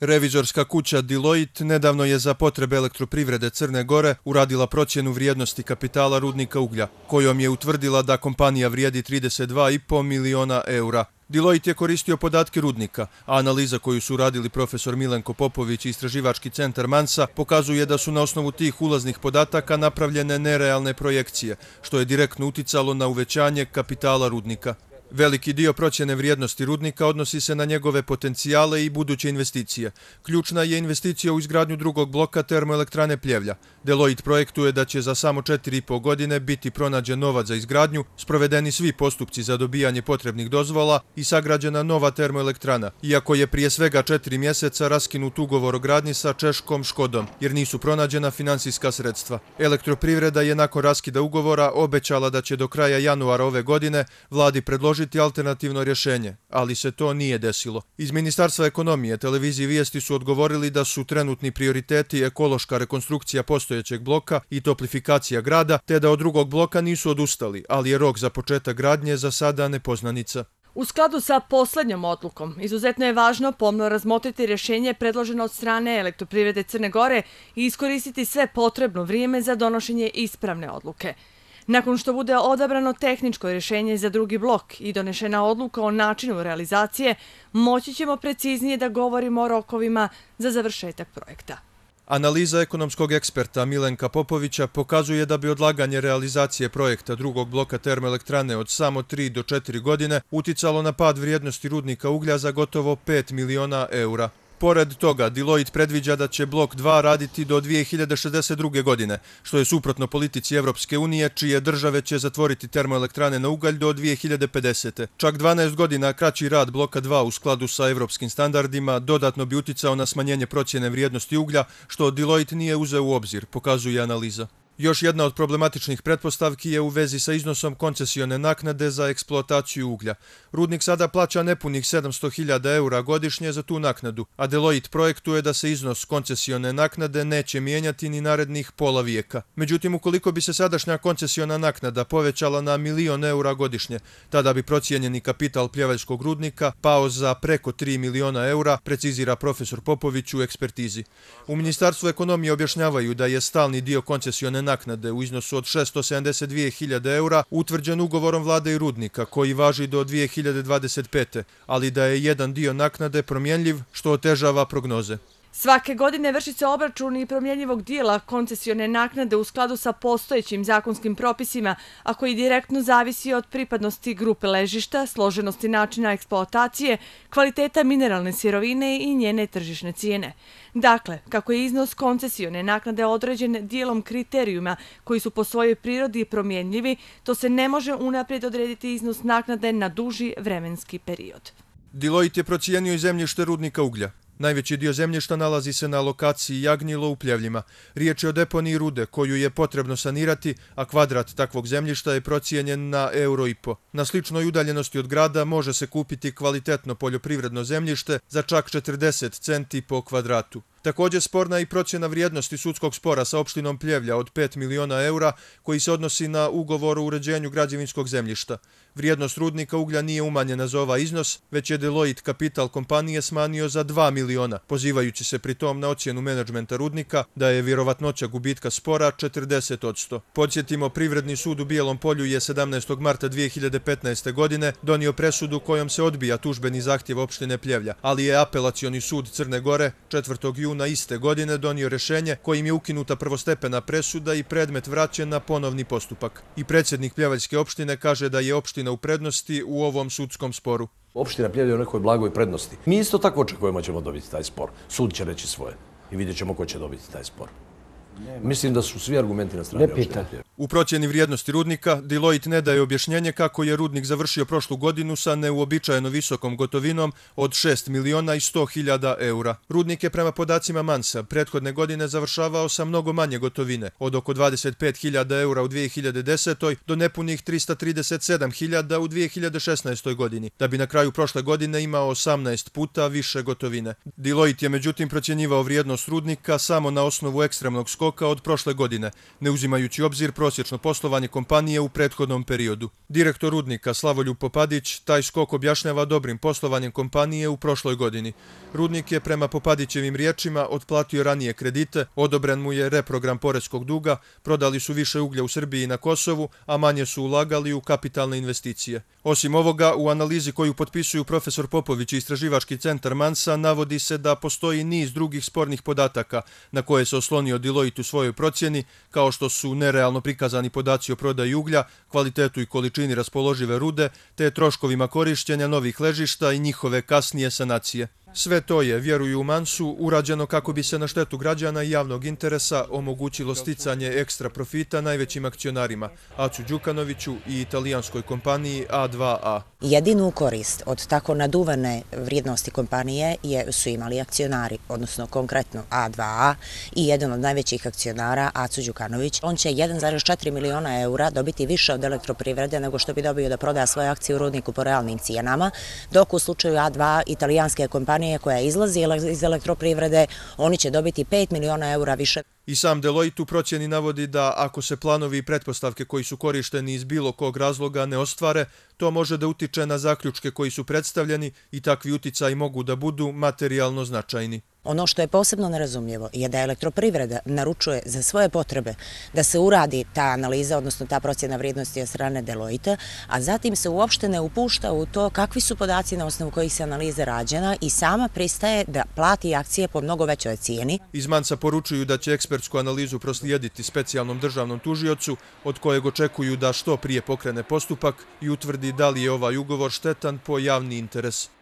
Revizorska kuća Deloitte nedavno je za potrebe elektroprivrede Crne Gore uradila procjenu vrijednosti kapitala rudnika uglja, kojom je utvrdila da kompanija vrijedi 32,5 miliona eura. Deloitte je koristio podatke rudnika, a analiza koju su radili profesor Milenko Popović i istraživački centar Mansa pokazuje da su na osnovu tih ulaznih podataka napravljene nerealne projekcije, što je direktno uticalo na uvećanje kapitala rudnika. Veliki dio procjene vrijednosti rudnika odnosi se na njegove potencijale i buduće investicije. Ključna je investicija u izgradnju drugog bloka termoelektrane Pljevlja. Deloitte projektuje da će za samo 4,5 godine biti pronađen novac za izgradnju, sprovedeni svi postupci za dobijanje potrebnih dozvola i sagrađena nova termoelektrana, iako je prije svega 4 mjeseca raskinut ugovor o gradnji sa Češkom Škodom, jer nisu pronađena finansijska sredstva. Elektroprivreda je nakon raskida ugovora obećala da će do kraja januara ove godine vladi predložiti predložiti alternativno rješenje, ali se to nije desilo. Iz Ministarstva ekonomije televiziji vijesti su odgovorili da su trenutni prioriteti ekološka rekonstrukcija postojećeg bloka i toplifikacija grada, te da od drugog bloka nisu odustali, ali je rok za početak gradnje za sada nepoznanica. U skladu sa poslednjom odlukom, izuzetno je važno pomno razmotriti rješenje predloženo od strane elektroprivrede Crne Gore i iskoristiti sve potrebno vrijeme za donošenje ispravne odluke. Nakon što bude odabrano tehničko rješenje za drugi blok i donešena odluka o načinu realizacije, moći ćemo preciznije da govorimo o rokovima za završetak projekta. Analiza ekonomskog eksperta Milenka Popovića pokazuje da bi odlaganje realizacije projekta drugog bloka termoelektrane od samo 3 do 4 godine uticalo na pad vrijednosti rudnika uglja za gotovo 5 miliona eura. Pored toga, Deloitte predviđa da će blok 2 raditi do 2062. godine, što je suprotno politici Evropske unije, čije države će zatvoriti termoelektrane na ugalj do 2050. Čak 12 godina kraći rad bloka 2 u skladu sa evropskim standardima dodatno bi uticao na smanjenje procjene vrijednosti uglja, što Deloitte nije uzeo u obzir, pokazuje analiza. Još jedna od problematičnih pretpostavki je u vezi sa iznosom koncesione naknade za eksploataciju uglja. Rudnik sada plaća nepunih 700.000 eura godišnje za tu naknadu, a Deloitte projektuje da se iznos koncesione naknade neće mijenjati ni narednih pola vijeka. Međutim, ukoliko bi se sadašnja koncesiona naknada povećala na milion eura godišnje, tada bi procijenjeni kapital pljevaljskog rudnika pao za preko 3 miliona eura, precizira profesor Popović u ekspertizi. U Ministarstvu ekonomije objašnjavaju da je stalni dio koncesione naknade u iznosu od 672.000 eura utvrđen ugovorom vlade i rudnika koji važi do 2025. ali da je jedan dio naknade promjenljiv što otežava prognoze. Svake godine vrši se obračun i promjenjivog dijela koncesione naknade u skladu sa postojećim zakonskim propisima, a koji direktno zavisi od pripadnosti grupe ležišta, složenosti načina eksploatacije, kvaliteta mineralne sirovine i njene tržišne cijene. Dakle, kako je iznos koncesione naknade određen dijelom kriterijuma koji su po svojoj prirodi promjenjivi, to se ne može unaprijed odrediti iznos naknade na duži vremenski period. Diloit je procijenio i zemljište rudnika uglja. Najveći dio zemlješta nalazi se na lokaciji Jagnilo u Pljevljima. Riječ je o deponiji rude koju je potrebno sanirati, a kvadrat takvog zemlješta je procijenjen na euro i po. Na sličnoj udaljenosti od grada može se kupiti kvalitetno poljoprivredno zemlješte za čak 40 centi po kvadratu. Također sporna i procjena vrijednosti sudskog spora sa opštinom Pljevlja od 5 miliona eura koji se odnosi na ugovor o uređenju građevinskog zemljišta. Vrijednost rudnika uglja nije umanjena za ovaj iznos, već je Deloitte Capital kompanije smanio za 2 miliona, pozivajući se pri tom na ocjenu menadžmenta rudnika da je vjerovatnoća gubitka spora 40%. Podsjetimo, Privredni sud u Bijelom polju je 17. marta 2015. godine donio presudu kojom se odbija tužbeni zahtjev opštine Pljevlja, ali je apelacioni sud Crne Gore 4. juna juna iste godine donio rešenje kojim je ukinuta prvostepena presuda i predmet vraćen na ponovni postupak. I predsjednik Pljevaljske opštine kaže da je opština u prednosti u ovom sudskom sporu. Opština Pljevalj je u nekoj blagoj prednosti. Mi isto tako očekujemo ćemo dobiti taj spor. Sud će reći svoje i vidjet ćemo ko će dobiti taj spor. Mislim da su svi argumenti na strani opštine. U procjeni vrijednosti rudnika, Deloitte ne daje objašnjenje kako je rudnik završio prošlu godinu sa neuobičajeno visokom gotovinom od 6 miliona i 100 hiljada eura. Rudnik je prema podacima Mansa prethodne godine završavao sa mnogo manje gotovine, od oko 25 hiljada eura u 2010. do nepunih 337 hiljada u 2016. godini, da bi na kraju prošle godine imao 18 puta više gotovine. Deloitte je međutim procjenjivao vrijednost rudnika samo na osnovu ekstremnog skoru skoka od prošle godine, ne uzimajući obzir prosječno poslovanje kompanije u prethodnom periodu. Direktor rudnika Slavolju Popadić taj skok objašnjava dobrim poslovanjem kompanije u prošloj godini. Rudnik je prema Popadićevim riječima otplatio ranije kredite, odobren mu je reprogram poreskog duga, prodali su više uglja u Srbiji i na Kosovu, a manje su ulagali u kapitalne investicije. Osim ovoga, u analizi koju potpisuju profesor Popović i istraživački centar Mansa, navodi se da postoji niz drugih spornih podataka na koje se oslonio Deloitte u svojoj procjeni, kao što su nerealno prikazani podaci o prodaju uglja, kvalitetu i količini raspoložive rude, te troškovima korišćenja novih ležišta i njihove kasnije sanacije. Sve to je, vjeruju Mansu, urađeno kako bi se na štetu građana i javnog interesa omogućilo sticanje ekstra profita najvećim akcionarima, Aću Đukanoviću i italijanskoj kompaniji A2A. Jedinu korist od tako naduvane vrijednosti kompanije su imali akcionari, odnosno konkretno A2A i jedan od najvećih akcionara, Acu Đukanović. On će 1,4 miliona eura dobiti više od elektroprivrede nego što bi dobio da proda svoje akcije u rudniku po realnim cijenama, dok u slučaju A2 italijanske kompanije kompanije koja izlazi iz elektroprivrede, oni će dobiti 5 miliona eura više. I sam Deloitte u procjeni navodi da ako se planovi i pretpostavke koji su korišteni iz bilo kog razloga ne ostvare, to može da utiče na zaključke koji su predstavljeni i takvi uticaj mogu da budu materijalno značajni. Ono što je posebno nerazumljivo je da elektroprivreda naručuje za svoje potrebe da se uradi ta analiza, odnosno ta procjena vrijednosti od strane Deloitte, a zatim se uopšte ne upušta u to kakvi su podaci na osnovu kojih se analiza rađena i sama pristaje da plati akcije po mnogo većoj cijeni. Iz Manca poručuju da će ekspertsku analizu proslijediti specijalnom državnom tužiocu, od kojeg očekuju da što prije pokrene postupak i utvrdi da li je ovaj ugovor štetan po javni interes.